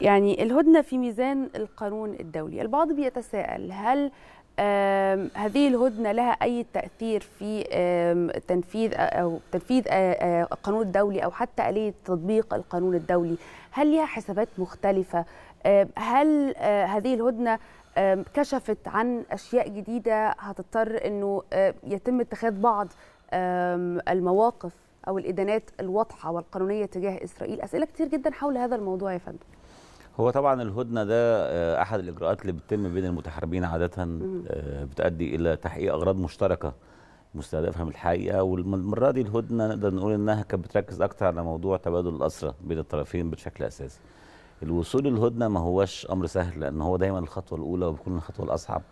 يعني الهدنة في ميزان القانون الدولي البعض بيتساءل هل هذه الهدنة لها أي تأثير في تنفيذ أو تنفيذ القانون الدولي أو حتى آلية تطبيق القانون الدولي هل لها حسابات مختلفة هل هذه الهدنة كشفت عن أشياء جديدة هتضطر أنه يتم اتخاذ بعض المواقف أو الإدانات الواضحة والقانونية تجاه إسرائيل أسئلة كتير جدا حول هذا الموضوع يا فندم هو طبعا الهدنه ده آه، احد الاجراءات اللي بتتم بين المتحاربين عاده آه، بتؤدي الى تحقيق اغراض مشتركه مستهدفها من الحقيقه والمره دي الهدنه نقدر نقول انها كانت بتركز اكتر على موضوع تبادل الاسرى بين الطرفين بشكل اساسي. الوصول للهدنه ما هوش امر سهل لان هو دايما الخطوه الاولى وبيكون الخطوه الاصعب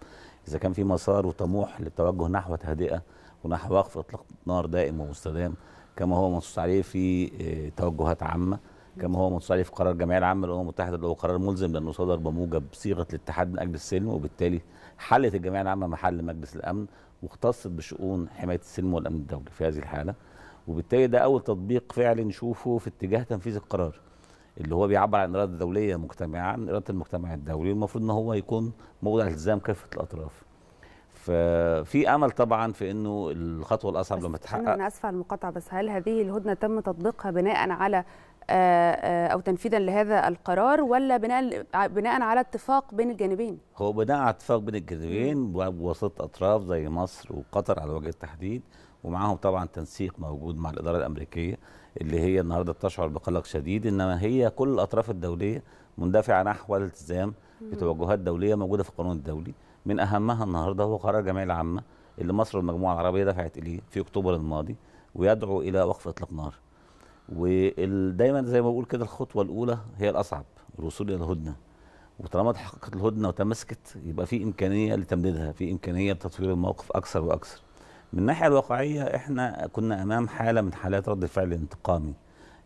اذا كان في مسار وطموح للتوجه نحو تهدئه ونحو وقف اطلاق نار دائم ومستدام كما هو منصوص عليه في آه، توجهات عامه كما هو متصالح في قرار الجمعيه العامه للامم المتحده اللي هو قرار ملزم لانه صدر بموجب صيغه الاتحاد من اجل السلم وبالتالي حلت الجمعيه العامه محل مجلس الامن واختصت بشؤون حمايه السلم والامن الدولي في هذه الحاله وبالتالي ده اول تطبيق فعلي نشوفه في اتجاه تنفيذ القرار اللي هو بيعبر عن اراده دوليه مجتمعا اراده المجتمع الدولي المفروض ان هو يكون موضع التزام كافه الاطراف ففي امل طبعا في انه الخطوه الاصعب لما تتحقق انا اسفه على المقاطعه بس هل هذه الهدنه تم تطبيقها بناء على آه، آه، او تنفيذا لهذا القرار ولا بناء بناء على اتفاق بين الجانبين هو بناء على اتفاق بين الجانبين بواسطة اطراف زي مصر وقطر على وجه التحديد ومعاهم طبعا تنسيق موجود مع الاداره الامريكيه اللي هي النهارده بتشعر بقلق شديد انما هي كل الاطراف الدوليه مندفعه نحو الالتزام بتوجهات دوليه موجوده في القانون الدولي من اهمها النهارده هو قرار الجمعيه العامه اللي مصر والمجموعه العربيه دفعت اليه في اكتوبر الماضي ويدعو الى وقف اطلاق نار ودايما زي ما بقول كده الخطوه الاولى هي الاصعب الوصول الى الهدنه وطالما تحققت الهدنه وتماسكت يبقى في امكانيه لتمديدها في امكانيه لتطوير الموقف اكثر واكثر من الناحيه الواقعيه احنا كنا امام حاله من حالات رد الفعل الانتقامي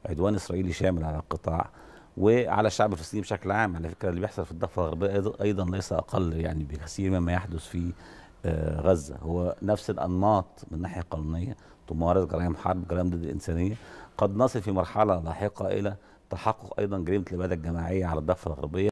عدوان اسرائيلي شامل على القطاع وعلى الشعب الفلسطيني بشكل عام على فكره اللي بيحصل في الضفه الغربيه ايضا ليس اقل يعني بكثير مما يحدث في آه، غزه هو نفس الانماط من الناحيه القانونيه تمارس جرائم حرب جرائم ضد الانسانيه قد نصل في مرحله لاحقه الى تحقق ايضا جريمه الاباده الجماعيه على الضفه الغربيه